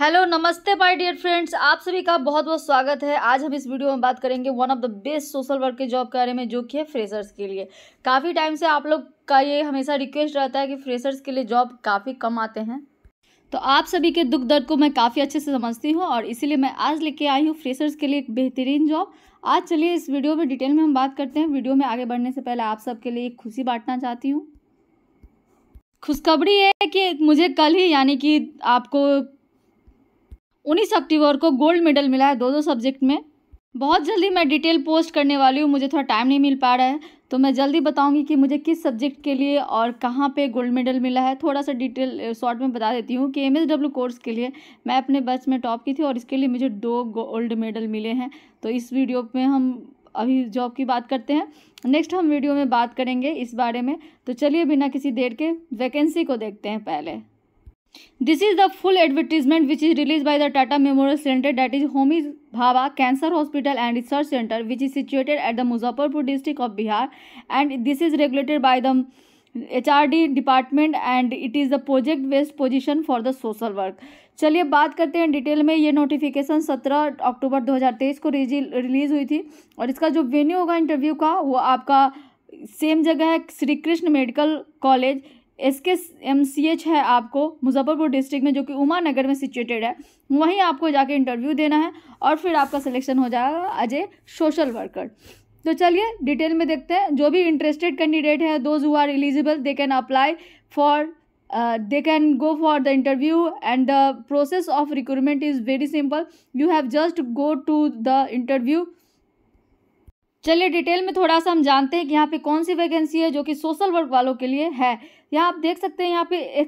Hello नमस्ते my dear friends आप सभी का बहुत बहुत स्वागत है आज हम इस वीडियो में बात करेंगे one of the best social work के जॉब के बारे में जो कि है फ्रेशर्स के लिए काफ़ी टाइम से आप लोग का ये हमेशा रिक्वेस्ट रहता है कि फ्रेशर्स के लिए जॉब काफ़ी कम आते हैं तो आप सभी के दुख दर्द को मैं काफ़ी अच्छे से समझती हूँ और इसीलिए मैं आज लेके आई हूँ फ्रेशर्स के लिए एक बेहतरीन जॉब आज चलिए इस वीडियो में डिटेल में हम बात करते हैं वीडियो में आगे बढ़ने से पहले आप सबके लिए एक खुशी बांटना चाहती हूँ खुशखबरी है कि मुझे कल ही यानी कि आपको उन्नीस अक्टूबर को गोल्ड मेडल मिला है दो दो सब्जेक्ट में बहुत जल्दी मैं डिटेल पोस्ट करने वाली हूँ मुझे थोड़ा टाइम नहीं मिल पा रहा है तो मैं जल्दी बताऊँगी कि मुझे किस सब्जेक्ट के लिए और कहाँ पे गोल्ड मेडल मिला है थोड़ा सा डिटेल शॉर्ट में बता देती हूँ कि एम कोर्स के लिए मैं अपने बच में टॉप की थी और इसके लिए मुझे दो गोल्ड मेडल मिले हैं तो इस वीडियो में हम अभी जॉब की बात करते हैं नेक्स्ट हम वीडियो में बात करेंगे इस बारे में तो चलिए बिना किसी देर के वैकेंसी को देखते हैं पहले this is the full advertisement which is release by the Tata memorial centre that is Homi Bhabha cancer hospital and research centre which is situated at the Muzaffarpur district of Bihar and this is regulated by the H R D department and it is the project based position for the social work चलिए बात करते हैं detail में ये notification सत्रह अक्टूबर दो हज़ार तेईस को रिलीज हुई थी और इसका जो वेन्यू होगा इंटरव्यू का वो आपका सेम जगह है Shri Krishna medical college S K M C H है आपको मुजफ्फरपुर डिस्ट्रिक्ट में जो कि उमा नगर में सिचुएटेड है वहीं आपको जाके इंटरव्यू देना है और फिर आपका सिलेक्शन हो जाएगा एज ए सोशल वर्कर तो चलिए डिटेल में देखते हैं जो भी इंटरेस्टेड कैंडिडेट है those who are eligible they can apply for they can go for the interview and the process of recruitment is very simple you have just go to the interview चलिए detail में थोड़ा सा हम जानते हैं कि यहाँ पे कौन सी वैकेंसी है जो कि सोशल वर्क वालों के लिए है यहाँ आप देख सकते हैं यहाँ पे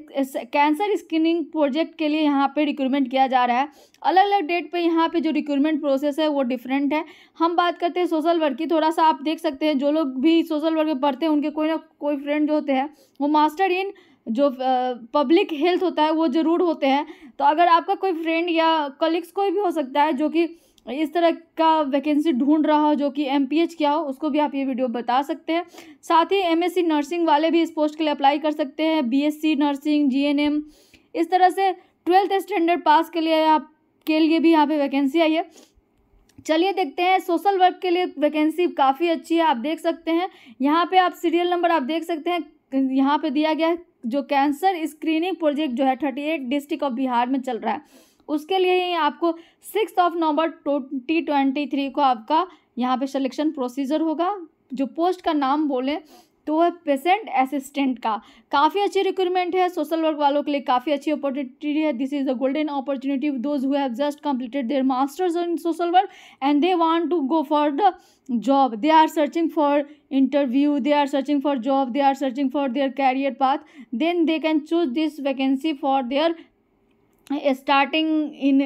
कैंसर स्क्रीनिंग प्रोजेक्ट के लिए यहाँ पे रिक्रूटमेंट किया जा रहा है अलग अलग डेट पे यहाँ पे जो रिक्रूटमेंट प्रोसेस है वो डिफरेंट है हम बात करते हैं सोशल वर्क की थोड़ा सा आप देख सकते हैं जो लोग भी सोशल वर्क में पढ़ते हैं उनके कोई ना कोई फ्रेंड जो होते हैं वो मास्टर इन जो पब्लिक हेल्थ होता है वो ज़रूर होते हैं तो अगर आपका कोई फ्रेंड या कलीग्स कोई भी हो सकता है जो कि इस तरह का वैकेंसी ढूंढ रहा हो जो कि एम क्या हो उसको भी आप ये वीडियो बता सकते हैं साथ ही एम नर्सिंग वाले भी इस पोस्ट के लिए अप्लाई कर सकते हैं बी नर्सिंग जी इस तरह से ट्वेल्थ स्टैंडर्ड पास के लिए आप के लिए भी यहाँ पे वैकेंसी आई है चलिए देखते हैं सोशल वर्क के लिए वैकेंसी काफ़ी अच्छी है आप देख सकते हैं यहाँ पे आप सीरियल नंबर आप देख सकते हैं यहाँ पे दिया गया है जो कैंसर स्क्रीनिंग प्रोजेक्ट जो है thirty eight district of Bihar में चल रहा है उसके लिए ही आपको six of November twenty twenty three को आपका यहाँ पे सिलेक्शन प्रोसीजर होगा जो पोस्ट का नाम बोलें तो वह पेशेंट असिस्टेंट का काफ़ी अच्छी रिक्रूटमेंट है सोशल वर्क वालों के लिए काफ़ी अच्छी अपॉर्चुनिटी है this is a golden opportunity those who have just completed their masters in social work and they want to go for the job they are searching for interview they are searching for job they are searching for their career path then they can choose this vacancy for their starting in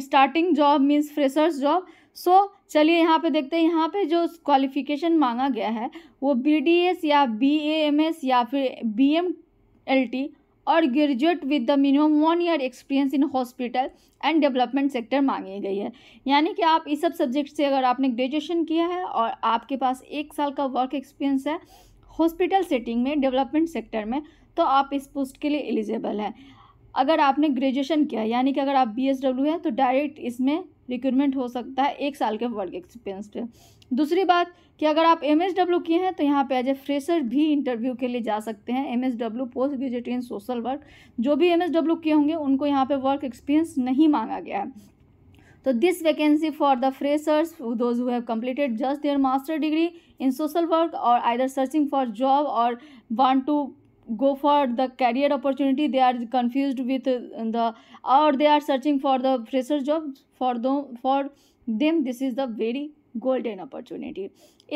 starting job means freshers job so चलिए यहाँ पे देखते हैं यहाँ पे जो qualification मांगा गया है वो बी या बी या फिर बीएमएलटी और graduate with the minimum one year experience in hospital and development sector मांगी गई है यानी कि आप इस सब सब्जेक्ट से अगर आपने ग्रेजुएशन किया है और आपके पास एक साल का वर्क एक्सपीरियंस है हॉस्पिटल सेटिंग में डेवलपमेंट सेक्टर में तो आप इस पोस्ट के लिए एलिजिबल हैं अगर आपने ग्रेजुएशन किया यानी कि अगर आप बी एस डब्ल्यू है तो डायरेक्ट इसमें रिक्रूटमेंट हो सकता है एक साल के वर्क एक्सपीरियंस पे दूसरी बात कि अगर आप एम एस डब्ल्यू किए हैं तो यहाँ पे एज ए फ्रेशर भी इंटरव्यू के लिए जा सकते हैं M S W post graduate in social work जो भी एम एस डब्ल्यू किए होंगे उनको यहाँ पे वर्क एक्सपीरियंस नहीं मांगा गया है तो this vacancy for the freshers those who have completed just their master degree in social work और आइदर सर्चिंग फॉर जॉब और want to go for the career opportunity they are confused with the or they are searching for the fresher job for them for them this is the very golden opportunity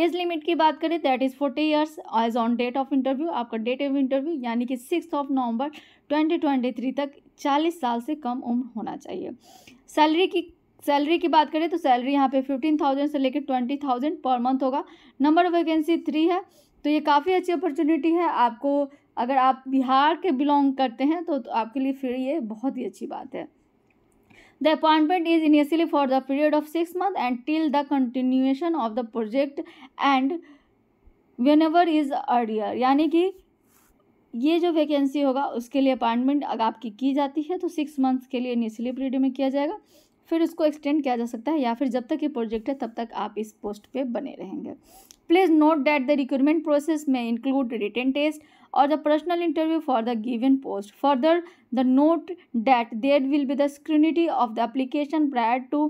age limit की बात करें that is forty years age on date of interview आपका date of interview यानी कि six of November twenty twenty three तक चालीस साल से कम उम्र होना चाहिए सैलरी की सैलरी की बात करें तो सैलरी यहाँ पे फिफ्टीन थाउजेंड से लेकर ट्वेंटी थाउजेंड पर मंथ होगा नंबर ऑफ वैकेंसी थ्री है तो ये काफ़ी अच्छी अपॉर्चुनिटी है आपको अगर आप बिहार के बिलोंग करते हैं तो, तो आपके लिए फिर ये बहुत ही अच्छी बात है appointment is initially for the period of six month and till the continuation of the project and whenever is earlier यानी कि ये जो वैकेंसी होगा उसके लिए अपॉइंटमेंट अगर आपकी की जाती है तो सिक्स मंथ्स के लिए इनिशियली पीरियड में किया जाएगा फिर उसको एक्सटेंड किया जा सकता है या फिर जब तक ये प्रोजेक्ट है तब तक आप इस पोस्ट पे बने रहेंगे please note that the recruitment process में include written test or the personal interview for the given post. Further, the note that there will be the scrutiny of the application prior to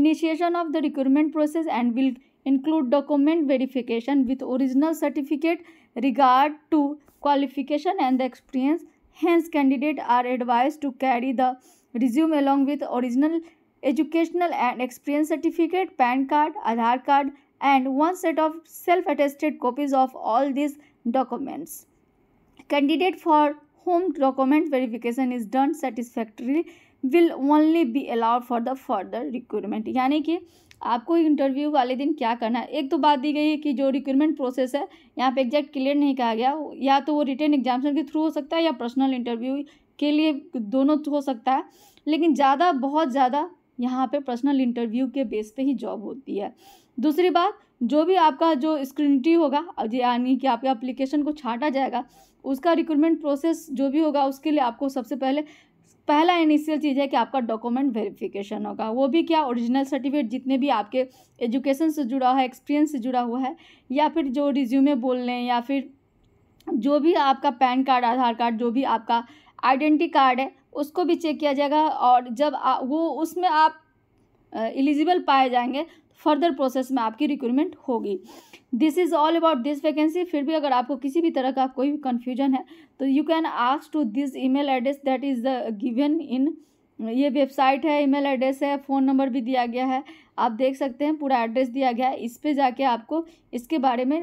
initiation of the recruitment process and will include document verification with original certificate regard to qualification and the experience. Hence, candidates are advised to carry the resume along with original educational and experience certificate, PAN card, Aadhaar card, and one set of self-attested copies of all these documents. candidate for whom document verification is done satisfactorily will only be allowed for the further recruitment यानी कि आपको interview वाले दिन क्या करना है एक तो बात दी गई है कि जो रिक्रूटमेंट प्रोसेस है यहाँ पे एग्जैक्ट क्लियर नहीं कहा गया या तो वो रिटर्न एग्जामिनेशन के थ्रू हो सकता है या पर्सनल इंटरव्यू के लिए दोनों हो सकता है लेकिन ज़्यादा बहुत ज़्यादा यहाँ पे पर्सनल इंटरव्यू के बेस पे ही जॉब होती है दूसरी बात जो भी आपका जो स्क्रीनिटी होगा यानी कि आपके एप्लीकेशन को छाटा जाएगा उसका रिक्रूटमेंट प्रोसेस जो भी होगा उसके लिए आपको सबसे पहले पहला इनिशियल चीज़ है कि आपका डॉक्यूमेंट वेरिफिकेशन होगा वो भी क्या ओरिजिनल सर्टिफिकेट जितने भी आपके एजुकेशन से जुड़ा हुआ है एक्सपीरियंस से जुड़ा हुआ है या फिर जो रिज्यूमे बोल लें या फिर जो भी आपका पैन कार्ड आधार कार्ड जो भी आपका आइडेंटी कार्ड है उसको भी चेक किया जाएगा और जब आ, वो उसमें आप एलिजिबल पाए जाएंगे फर्दर तो प्रोसेस में आपकी रिक्रूटमेंट होगी this is all about this vacancy फिर भी अगर आपको किसी भी तरह का कोई भी कन्फ्यूजन है तो you can ask to this email address that is the given in ये वेबसाइट है ईमेल एड्रेस है फ़ोन नंबर भी दिया गया है आप देख सकते हैं पूरा एड्रेस दिया गया है इस पर जाके आपको इसके बारे में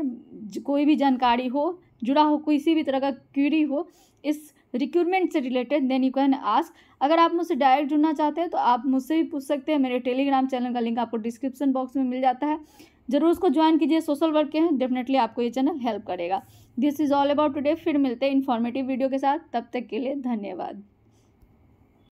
कोई भी जानकारी हो जुड़ा हो किसी भी तरह का क्यूरी हो इस रिक्रूटमेंट से related then you can ask अगर आप मुझसे डायरेक्ट जुड़ना चाहते हैं तो आप मुझसे भी पूछ सकते हैं मेरे टेलीग्राम चैनल का लिंक आपको डिस्क्रिप्शन बॉक्स में मिल जाता है जरूर उसको ज्वाइन कीजिए सोशल वर्क के हैं डेफिनेटली आपको ये चैनल हेल्प करेगा this is all about today फिर मिलते हैं इन्फॉर्मेटिव वीडियो के साथ तब तक के लिए धन्यवाद